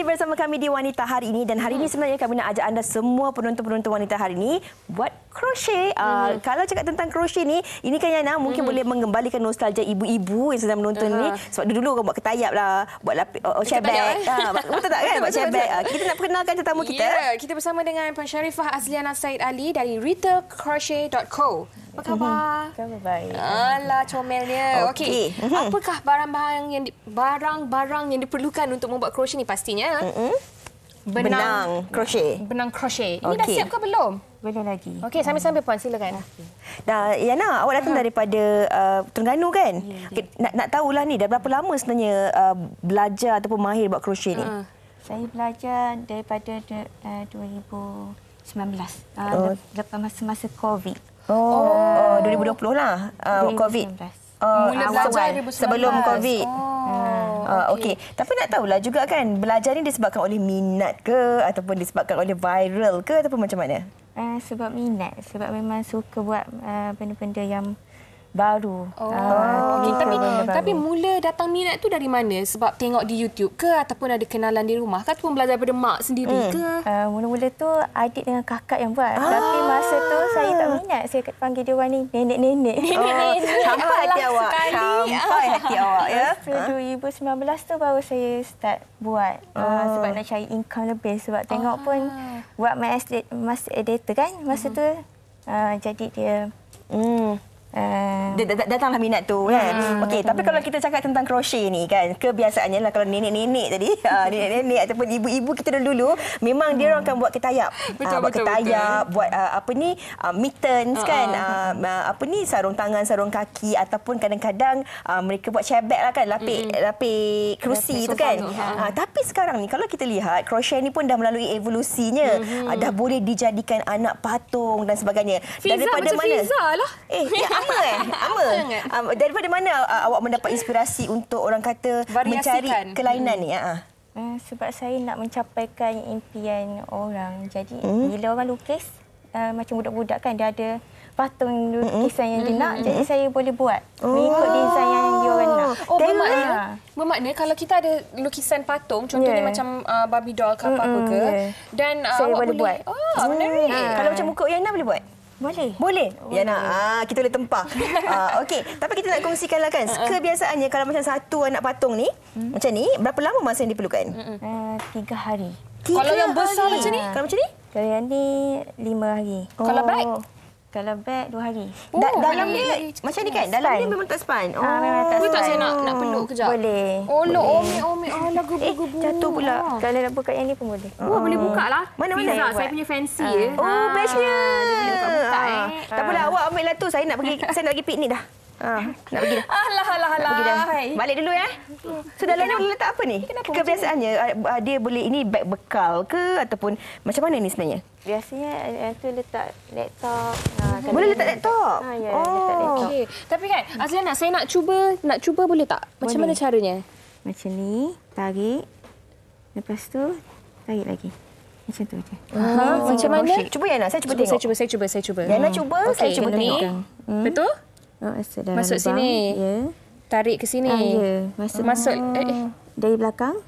kembali bersama kami di Wanita hari ini dan hari ini hmm. sebenarnya kami nak ajak anda semua penonton-penonton wanita hari ini buat crochet. Uh, Kalau cakap tentang crochet ni, ini kan Yana mungkin mm. boleh mengembalikan nostalgia ibu-ibu yang sedang menonton uh-huh. ni. Sebab dulu orang buat ketayap lah, buat lapik, oh, oh share bag. Uh, betul tak kan? buat share bag. Ah, kita nak perkenalkan tetamu kita. yeah, kita bersama dengan Puan Syarifah Azliana Said Ali dari RitaCrochet.co. Apa mhm. khabar? Khabar baik. Alah comelnya. Okey. Okay. Mhm. Apakah barang-barang yang barang-barang yang diperlukan untuk membuat crochet ni pastinya? Mm-hmm. Benang, benang crochet. Benang crochet. Ini okay. dah siap ke belum? Belum lagi. Okey, sambil-sambil puan silakan. Okay. Dah, Yana, awak datang uh daripada uh, Terengganu kan? Yeah, ya. okay. Nak nak tahulah ni dah berapa lama sebenarnya uh, belajar ataupun mahir buat crochet ni? Uh. Saya belajar daripada uh, 2019 uh, ah, oh. lepas masa-masa COVID. Oh, uh, 2020 lah. Uh, 2019. COVID. Uh, Mula belajar Sebelum COVID. Oh, hmm. uh, okay. okay. Tapi nak tahulah juga kan, belajar ni disebabkan oleh minat ke ataupun disebabkan oleh viral ke ataupun macam mana? Uh, sebab minat. Sebab memang suka buat uh, benda-benda yang baru. Oh, ah, okay. tapi baru. tapi mula datang minat tu dari mana? Sebab tengok di YouTube ke ataupun ada kenalan di rumah ke ataupun belajar daripada mak sendiri hmm. ke? Uh, mula-mula tu adik dengan kakak yang buat. Ah. Tapi masa tu saya tak minat. Saya panggil dia orang ni nenek-nenek. Oh, sampai hati awak. Sampai ah. hati awak ya. Pada 2019 tu baru saya start buat. Oh. Uh, sebab nak cari income lebih sebab tengok oh. pun buat my estate master editor kan. Masa hmm. tu uh, jadi dia Hmm. Eh. Datanglah minat tu kan. Hmm, Okey, tapi kalau kita cakap tentang crochet ni kan, kebiasaannya lah kalau nenek-nenek tadi, ah, nenek-nenek ataupun ibu-ibu kita dulu-dulu, memang hmm. dia orang akan buat ketayap. Betul, uh, buat betul, ketayap, betul. buat uh, apa ni, uh, mittens uh, kan, uh, apa ni, sarung tangan, sarung kaki ataupun kadang-kadang uh, mereka buat chair lah kan, lapik, mm. lapik kerusi tu kan. Ha. Uh, tapi sekarang ni kalau kita lihat, crochet ni pun dah melalui evolusinya. Mm-hmm. Uh, dah boleh dijadikan anak patung dan sebagainya. Fiza Daripada macam mana? Fiza lah. Eh, ya, Apa eh? Apa? Um, ah, daripada mana uh, awak mendapat inspirasi untuk orang kata Variasikan. mencari hmm. kelainan hmm. ni? Uh-huh. Sebab saya nak mencapaikan impian orang. Jadi hmm. bila orang lukis, uh, macam budak-budak kan dia ada patung hmm. lukisan hmm. yang dia nak. Hmm. Jadi saya boleh buat oh. mengikut desain yang dia orang nak. Oh, bermakna, ya. bermakna kalau kita ada lukisan patung, contohnya yeah. macam uh, Barbie doll ke apa-apa hmm, ke. Yeah. Dan uh, saya awak boleh, boleh buat. Oh, hmm. Kalau macam muka Uyana boleh buat? Boleh. Boleh. Ya nak. Ah, kita boleh tempah. ah, Okey. Tapi kita nak kongsikanlah kan. Ha, ha. Kebiasaannya kalau macam satu anak patung ni. Hmm? Macam ni. Berapa lama masa yang diperlukan? Uh, tiga hari. Tiga kalau yang besar hari. macam ni? Kalau macam ni? Kalau yang ni lima hari. Oh. Kalau baik? Kalau beg, dua hari. Oh, da dalam ni, macam ni kan? Yeah, dalam ni memang tak span. Oh, ah, memang tak oh, span. tak saya nak, nak peluk kejap. Boleh. Oh, no. Boleh. Oh, me, oh, me. Oh, lagu eh, gubu. jatuh pula. Oh. Kalau nak buka yang ni pun boleh. Oh, oh. boleh ah. buka lah. Mana, mana? Pizza, saya punya fancy. Uh. Eh. Oh, bestnya. Dia buka, buka ah. Ah. Tak apalah, awak ambil lah tu. Saya nak pergi saya nak pergi piknik dah. Ah, nak pergi dah. Alah, alah, alah. Bye. Balik dulu ya. So dalam ni boleh letak apa ni? Kenapa Kebiasaannya ni? Eh, dia boleh ini beg bekal ke ataupun macam mana ni sebenarnya? Biasanya yang eh, tu letak laptop. Ha, boleh letak laptop? Ha, ya, oh. letak laptop. Okay. Tapi kan Asyik nak saya nak cuba, nak cuba boleh tak? Macam boleh. mana caranya? Macam ni, tarik. Lepas tu, tarik lagi. Macam tu je. Oh. Macam mana? Cuba ya nak, saya cuba, cuba tengok. Saya cuba, saya cuba, saya cuba. Ya nak cuba, okay. saya cuba tengok. Betul? Oh, Masuk sini. Ya. Yeah tarik ke sini. Ah, ya, masuk. masuk eh, eh. Dari belakang.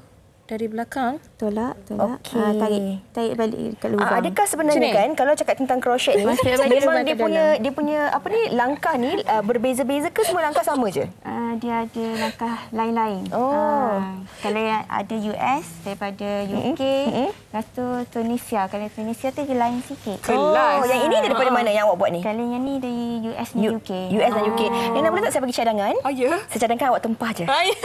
Dari belakang. Tolak, tolak. okey Ah, tarik. Tarik balik ke lubang. Ah, adakah sebenarnya kan, kalau cakap tentang crochet ni, dia, dia, dia, punya, dia punya apa ni, langkah ni uh, berbeza-beza ke semua langkah sama je? Uh, dia ada langkah lain-lain. Oh. Uh, kalau ada US, daripada UK, mm-hmm. mm-hmm. lepas tu Tunisia. Kalau Tunisia tu je lain sikit. Kelas. Oh, yang ini daripada ah. mana yang awak buat ni? Kalau yang ni dari US dan UK. US dan oh. UK. Yang boleh tak saya pergi cadangan? Oh, ya. Yeah. Saya cadangkan awak tempah je. Ah, ya.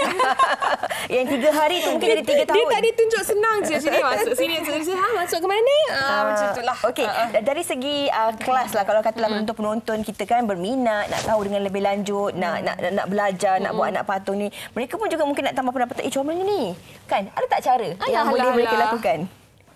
yang tiga hari tu mungkin dari tiga tahun. Dia tadi tunjuk senang je. Sini masuk sini. Ha, masuk ke mana? Uh, uh, macam tu lah. Okay. Uh-huh. Dari segi uh, kelas lah. Kalau katalah untuk mm. penonton kita kan berminat. Nak tahu dengan lebih lanjut. Mm. Nak, nak, hmm. nak, nak belajar. Mm. Nak buat hmm. anak patung ni. Mereka pun juga mungkin nak tambah pendapatan. Eh, comel ni. Kan? Ada tak cara Ayah, yang boleh halal. mereka lakukan?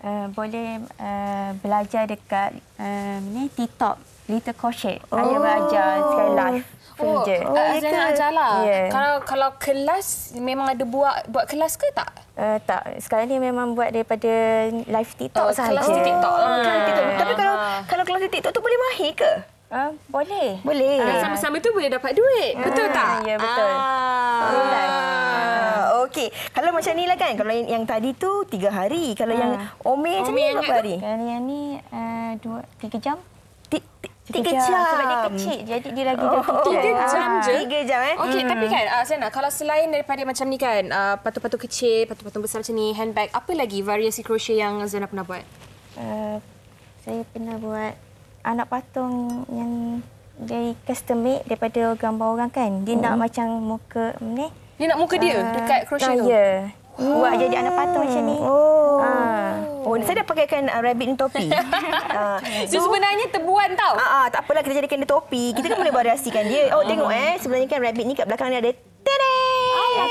Eh, boleh uh, belajar dekat um, ni TikTok Little Crochet. Oh. Ada belajar sekali live. Oh, oh, Azlina ajar lah. Yeah. Kalau, kalau kelas, memang ada buat buat kelas ke tak? Uh, tak. Sekarang ni memang buat daripada live TikTok oh, sahaja. Kelas TikTok. Hmm. Oh, kelas TikTok. Ah. Tapi kalau kalau kelas di TikTok tu boleh mahir ke? Uh, boleh. Boleh. Uh, sama-sama tu boleh dapat duit. Uh, betul tak? Ya, yeah, betul. Ah. Uh. Okey, kalau macam ni lah kan. Kalau yang, yang tadi tu tiga hari. Kalau ha. yang Ome macam ni berapa hari? Kali yang ni uh, dua, tiga jam. Tiga jam. Sebab dia kecil. Jadi dia lagi jauh. Oh, tiga jam ah. je? Tiga jam, eh. Okey, mm. tapi hmm. kan, uh, ah, nak kalau selain daripada macam ni kan, patut-patut uh, kecil, patut-patut besar macam ni, handbag, apa lagi variasi crochet yang Zainal pernah buat? Uh, saya pernah buat anak patung yang dari custom-made daripada gambar orang kan. Dia mm. nak hmm. macam muka ni. Dia nak muka dia uh, dekat crochet tu? Ya. Yeah. Buat jadi anak patah macam ni. Oh. Uh. Oh, saya dah pakai uh, ah, rabbit ni topi. uh. so, sebenarnya tebuan tau? Uh, uh, tak apalah kita jadikan dia topi. Kita kan boleh variasikan dia. Oh, uh-huh. tengok eh. Sebenarnya kan rabbit ni kat belakang ni ada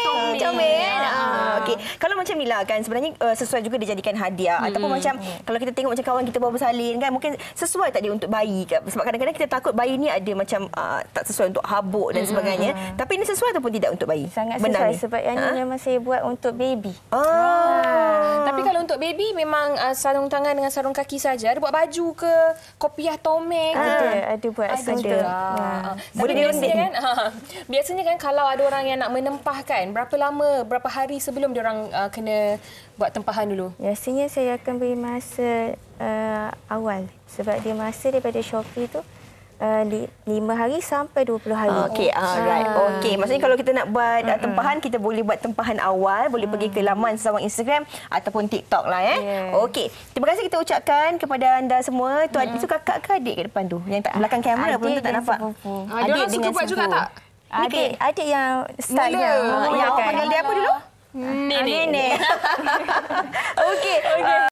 comel. Comel. Ya. Ah. okay. Kalau macam ni lah kan sebenarnya uh, sesuai juga dijadikan hadiah hmm. ataupun macam kalau kita tengok macam kawan kita baru bersalin kan mungkin sesuai tak dia untuk bayi ke? sebab kadang-kadang kita takut bayi ni ada macam uh, tak sesuai untuk habuk dan hmm. sebagainya. Hmm. Tapi ini sesuai ataupun tidak untuk bayi? Sangat Benar sesuai ni? sebab yang ha? ini memang saya buat untuk baby. Ah. ah. Tapi kalau untuk baby memang uh, sarung tangan dengan sarung kaki saja. Ada buat baju ke, kopiah tome ah. Ada, ada buat ada. Ya. Ah. Ah. Boleh diundi. Biasanya, kan, ah, biasanya kan kalau ada orang yang nak menempah kan kan berapa lama berapa hari sebelum orang uh, kena buat tempahan dulu biasanya saya akan beri masa uh, awal sebab dia masa daripada Shopee itu Uh, 5 hari sampai dua puluh hari. Okey, oh. alright. Uh, Okey, maksudnya kalau kita nak buat uh, tempahan, kita boleh buat tempahan awal, boleh uh, pergi ke ah. laman sesama Instagram ataupun TikTok lah eh. Yeah. Okey. Terima kasih kita ucapkan kepada anda semua. Mm. Tu uh, kakak ke adik ke depan tu? Yang tak ah, belakang kamera pun tu tak nampak. Sepupu. Adik, adik suka buat juga tak? Okay, Ada yang start yang oh, yang panggil dia apa dulu? Nenek. Ah, nenek. Okey. Okey.